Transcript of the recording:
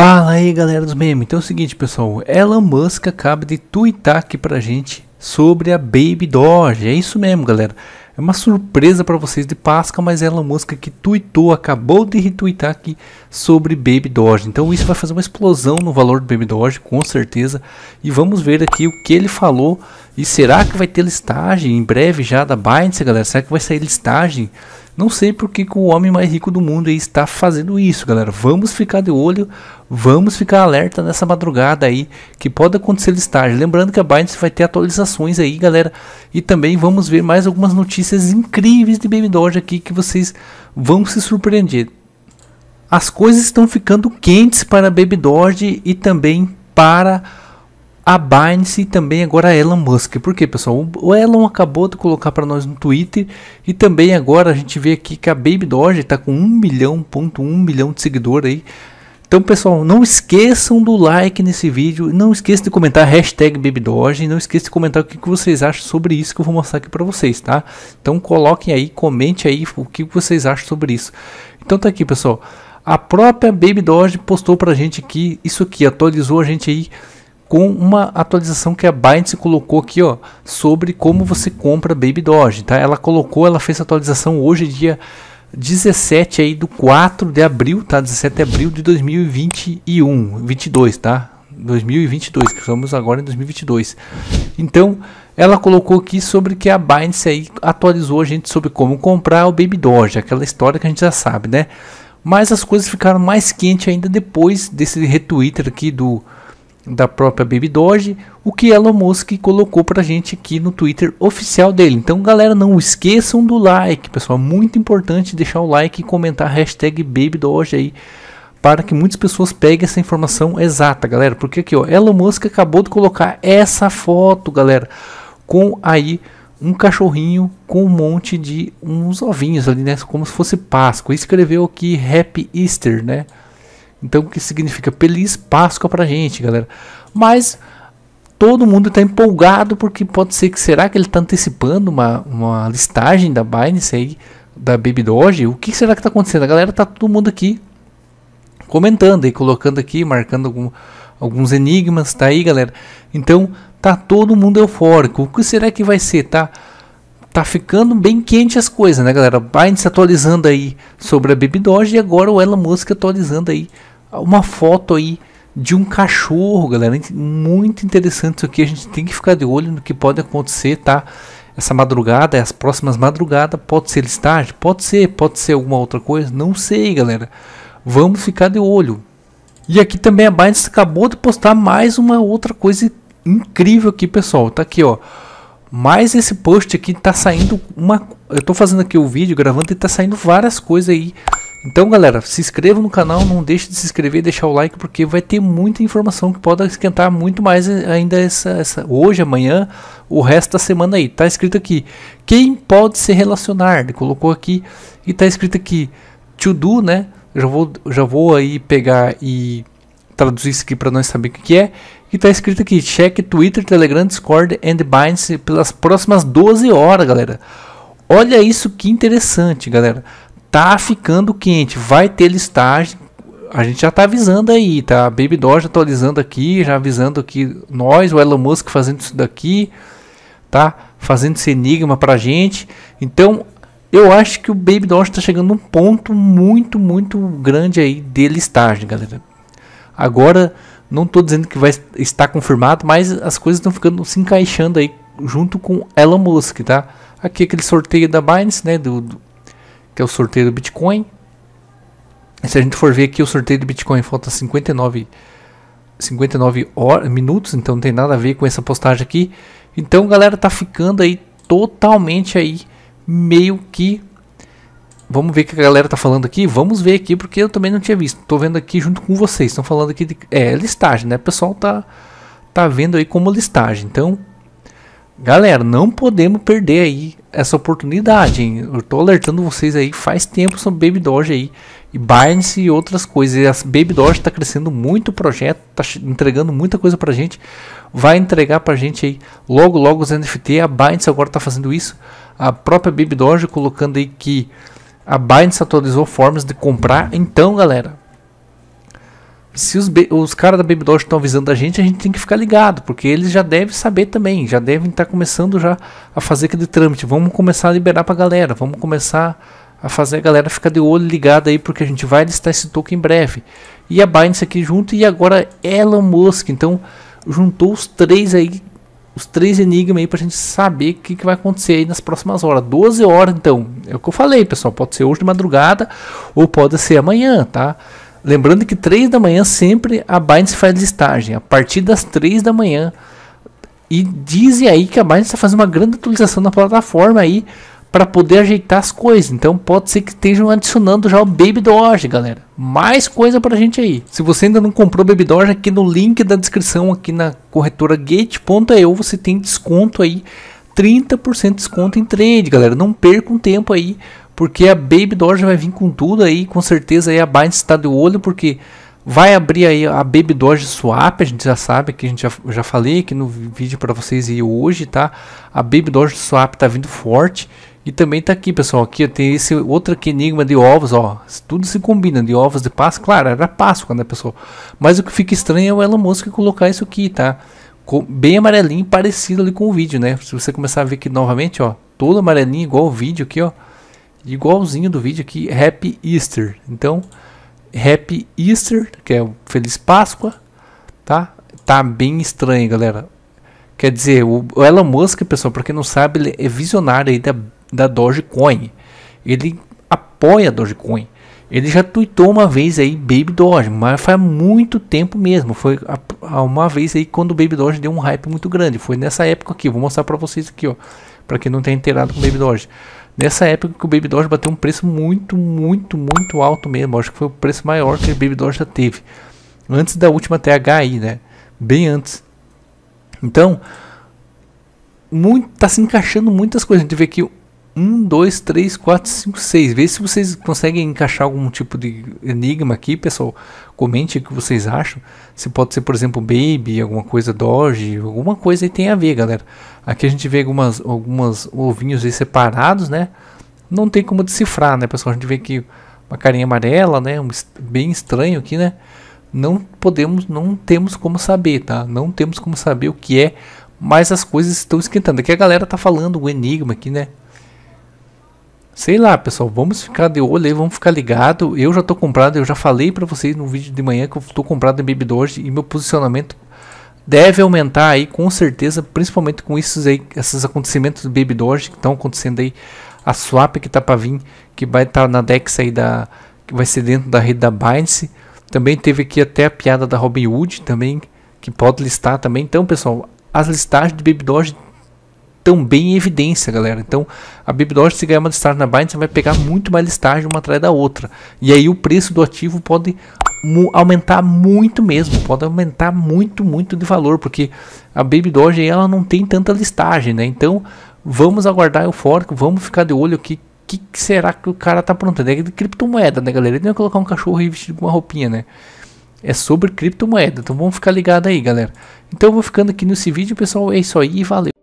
Fala aí galera dos memes, então é o seguinte pessoal, Elon Musk acaba de twittar aqui pra gente sobre a Baby Doge, é isso mesmo galera, é uma surpresa para vocês de Páscoa, mas Elon Musk que tweetou, acabou de retweetar aqui sobre Baby Doge, então isso vai fazer uma explosão no valor do Baby Doge com certeza, e vamos ver aqui o que ele falou, e será que vai ter listagem em breve já da Binance galera, será que vai sair listagem? Não sei porque que o homem mais rico do mundo está fazendo isso, galera. Vamos ficar de olho, vamos ficar alerta nessa madrugada aí que pode acontecer listagem. Lembrando que a Binance vai ter atualizações aí, galera. E também vamos ver mais algumas notícias incríveis de Baby Doge aqui que vocês vão se surpreender. As coisas estão ficando quentes para Baby Doge e também para a Binance e também agora a Elon Musk. Por quê, pessoal? O Elon acabou de colocar para nós no Twitter e também agora a gente vê aqui que a Baby Doge está com 1 milhão, ponto 1 milhão de seguidor aí. Então, pessoal, não esqueçam do like nesse vídeo, não esqueçam de comentar hashtag BabyDoge, não esqueçam de comentar o que, vocês acham sobre isso que eu vou mostrar aqui para vocês, tá? Então coloquem aí, comente aí o que vocês acham sobre isso. Então tá aqui, pessoal, a própria BabyDoge postou para a gente aqui, isso aqui, atualizou a gente aí com uma atualização que a Binance colocou aqui, ó, sobre como você compra Baby Doge, tá? Ela colocou, ela fez a atualização hoje, dia 17 aí do 4 de abril, tá? 17 de abril de 2021, 22, tá? 2022, que estamos agora em 2022. Então, ela colocou aqui sobre que a Binance aí atualizou a gente sobre como comprar o Baby Doge, aquela história que a gente já sabe, né? Mas as coisas ficaram mais quentes ainda depois desse retweeter aqui do da própria Baby Doge, o que Elon Musk colocou pra gente aqui no Twitter oficial dele. Então, galera, não esqueçam do like, pessoal. Muito importante deixar o like e comentar a hashtag Baby Doge aí para que muitas pessoas peguem essa informação exata, galera. Porque aqui, ó, Elon Musk acabou de colocar essa foto, galera, com aí um cachorrinho com um monte de uns ovinhos ali, né, como se fosse Páscoa. E escreveu aqui Happy Easter, né? Então, o que significa feliz Páscoa pra gente, galera. Mas todo mundo está empolgado porque pode ser que será que ele está antecipando uma, uma listagem da Binance aí, da Baby Doge? O que será que está acontecendo? A galera tá todo mundo aqui comentando e colocando aqui, marcando algum, alguns enigmas, tá aí, galera. Então, tá todo mundo eufórico. O que será que vai ser? Tá tá ficando bem quente as coisas, né, galera? Binance atualizando aí sobre a Baby Doge e agora o Elon Musk atualizando aí uma foto aí de um cachorro, galera. Muito interessante isso aqui. A gente tem que ficar de olho no que pode acontecer, tá? Essa madrugada, as próximas madrugadas, pode ser listagem? Pode ser, pode ser alguma outra coisa? Não sei, galera. Vamos ficar de olho. E aqui também a Binance acabou de postar mais uma outra coisa incrível aqui, pessoal. Tá aqui, ó. mais esse post aqui tá saindo uma. Eu tô fazendo aqui o vídeo, gravando, e tá saindo várias coisas aí então, galera, se inscreva no canal, não deixe de se inscrever e deixar o like, porque vai ter muita informação que pode esquentar muito mais eh, ainda essa, essa hoje, amanhã, o resto da semana aí. Tá escrito aqui, quem pode se relacionar? Ele colocou aqui e tá escrito aqui, to do, né? Já vou, já vou aí pegar e traduzir isso aqui para nós saber o que é. E tá escrito aqui, cheque Twitter, Telegram, Discord and Binance pelas próximas 12 horas, galera. Olha isso que interessante, galera. Tá ficando quente, vai ter listagem. A gente já tá avisando aí, tá? Baby Doge atualizando aqui, já avisando aqui nós, o Elon Musk fazendo isso daqui, tá? Fazendo esse enigma pra gente. Então, eu acho que o Baby Doge tá chegando num ponto muito, muito grande aí de listagem, galera. Agora, não tô dizendo que vai estar confirmado, mas as coisas estão ficando se encaixando aí junto com Elon Musk, tá? Aqui aquele sorteio da Binance, né, do, do que é o sorteio do Bitcoin. E se a gente for ver aqui, o sorteio do Bitcoin falta 59, 59 horas, minutos, então não tem nada a ver com essa postagem aqui. Então, galera, tá ficando aí totalmente aí meio que Vamos ver o que a galera tá falando aqui. Vamos ver aqui, porque eu também não tinha visto. Tô vendo aqui junto com vocês. Estão falando aqui de é, listagem, né? O pessoal tá, tá vendo aí como listagem. Então, Galera, não podemos perder aí essa oportunidade. Hein? Eu tô alertando vocês aí faz tempo sobre Baby Doge aí. E Barnes e outras coisas. E a Baby Doge tá crescendo muito o projeto, tá entregando muita coisa pra gente. Vai entregar pra gente aí logo, logo os NFT. A Binance agora tá fazendo isso. A própria Baby Doge colocando aí que a Binance atualizou formas de comprar. Então, galera, se os, os caras da Baby Doge estão avisando a gente, a gente tem que ficar ligado, porque eles já devem saber também, já devem estar tá começando já a fazer aquele trâmite. Vamos começar a liberar para a galera, vamos começar a fazer a galera ficar de olho ligada aí, porque a gente vai listar esse token em breve. E a Binance aqui junto, e agora Elon Musk. Então, juntou os três aí, os três enigmas aí para a gente saber o que, que, vai acontecer aí nas próximas horas. 12 horas, então, é o que eu falei, pessoal. Pode ser hoje de madrugada ou pode ser amanhã, tá? Lembrando que 3 da manhã sempre a Binance faz listagem, a partir das 3 da manhã. E dizem aí que a Binance está fazendo uma grande atualização na plataforma aí para poder ajeitar as coisas. Então pode ser que estejam adicionando já o Baby Doge, galera. Mais coisa para a gente aí. Se você ainda não comprou Baby Doge, aqui no link da descrição aqui na corretora gate.eu você tem desconto aí 30% desconto em trade, galera. Não perca um tempo aí porque a Baby Doge vai vir com tudo aí, com certeza aí a Binance está de olho, porque vai abrir aí a Baby Doge Swap, a gente já sabe, que a gente já, já falei aqui no vídeo para vocês aí hoje, tá? A Baby Doge Swap tá vindo forte, e também tá aqui, pessoal, aqui tem esse outro aqui, enigma de ovos, ó. Tudo se combina, de ovos de Páscoa. Claro, era Páscoa, né, pessoal? Mas o que fica estranho é o Elon Musk colocar isso aqui, tá? Com, bem amarelinho, parecido ali com o vídeo, né? Se você começar a ver aqui novamente, ó. Todo amarelinho, igual o vídeo aqui, ó igualzinho do vídeo aqui, Happy Easter. Então, Happy Easter, que é o Feliz Páscoa, tá? Tá bem estranho, galera. Quer dizer, o Elon Musk, pessoal, para quem não sabe, ele é visionário aí da, da Dogecoin. Ele apoia a Dogecoin. Ele já tweetou uma vez aí Baby Doge, mas faz muito tempo mesmo. Foi a, a uma vez aí quando o Baby Doge deu um hype muito grande. Foi nessa época aqui. Vou mostrar para vocês aqui, ó, para quem não tem tá inteirado com Baby Doge. Nessa época que o Baby Doge bateu um preço muito, muito, muito alto mesmo. Acho que foi o preço maior que o Baby Doge já teve. Antes da última THI, né? Bem antes. Então, muito, tá se encaixando muitas coisas. A gente vê que 1, 2, 3, 4, 5, 6. Vê se vocês conseguem encaixar algum tipo de enigma aqui, pessoal. Comente o que vocês acham. Se pode ser, por exemplo, Baby, alguma coisa Doge, alguma coisa aí tem a ver, galera. Aqui a gente vê algumas, algumas ovinhos aí separados, né? Não tem como decifrar, né, pessoal? A gente vê aqui uma carinha amarela, né? Um, bem estranho aqui, né? Não podemos, não temos como saber, tá? Não temos como saber o que é, mas as coisas estão esquentando. Aqui a galera tá falando o enigma aqui, né? Sei lá, pessoal, vamos ficar de olho aí, vamos ficar ligado. Eu já tô comprado, eu já falei para vocês no vídeo de manhã que eu tô comprado em Baby Doge e meu posicionamento deve aumentar aí com certeza, principalmente com esses aí, esses acontecimentos do Baby Doge que estão acontecendo aí, a swap que tá para vir, que vai estar tá na Dex aí da que vai ser dentro da rede da Binance. Também teve aqui até a piada da hood também, que pode listar também. Então, pessoal, as listagens de Baby Doge bem em evidência, galera. Então, a BibDoge, se ganhar uma listagem na Binance, você vai pegar muito mais listagem uma atrás da outra. E aí o preço do ativo pode mu aumentar muito mesmo, pode aumentar muito, muito de valor, porque a BibDoge ela não tem tanta listagem, né? Então, vamos aguardar o eufórico, vamos ficar de olho aqui que, que será que o cara tá aprontando? É de criptomoeda, né, galera? Ele não é colocar um cachorro aí vestido com uma roupinha, né? É sobre criptomoeda, então vamos ficar ligado aí, galera. Então eu vou ficando aqui nesse vídeo, pessoal. É isso aí, valeu.